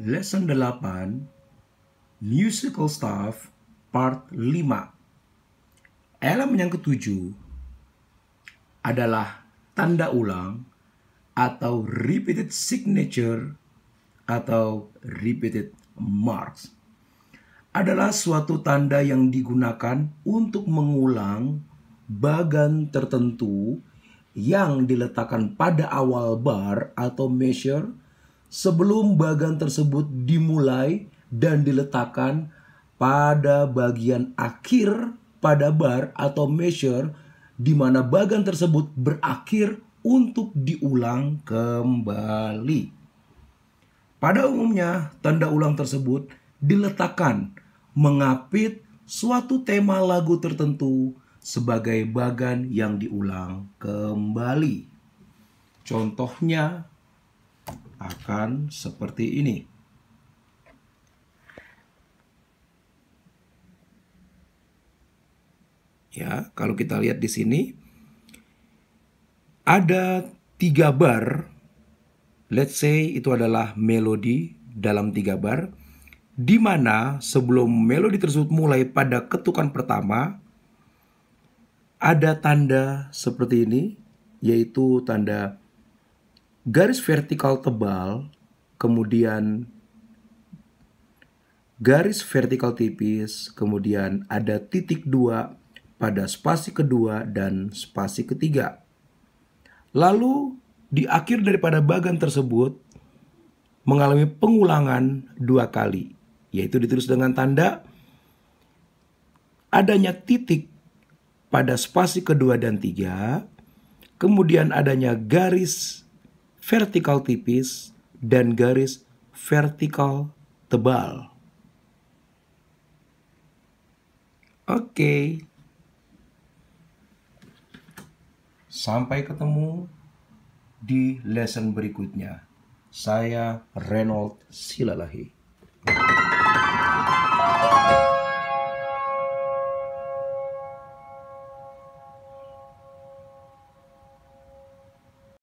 Lesson 8 Musical Staff Part 5 Elemen yang ketujuh adalah tanda ulang atau repeated signature atau repeated marks adalah suatu tanda yang digunakan untuk mengulang bagan tertentu yang diletakkan pada awal bar atau measure sebelum bagan tersebut dimulai dan diletakkan pada bagian akhir pada bar atau measure di mana bagan tersebut berakhir untuk diulang kembali. Pada umumnya, tanda ulang tersebut diletakkan mengapit suatu tema lagu tertentu sebagai bagan yang diulang kembali. Contohnya akan seperti ini. Ya, kalau kita lihat di sini ada tiga bar. Let's say itu adalah melodi dalam tiga bar, di mana sebelum melodi tersebut mulai pada ketukan pertama ada tanda seperti ini, yaitu tanda garis vertikal tebal, kemudian garis vertikal tipis, kemudian ada titik dua pada spasi kedua dan spasi ketiga. Lalu di akhir daripada bagan tersebut mengalami pengulangan dua kali, yaitu ditulis dengan tanda adanya titik pada spasi kedua dan tiga, kemudian adanya garis vertikal tipis dan garis vertikal tebal. Oke. Sampai ketemu di lesson berikutnya. Saya Renold Silalahi.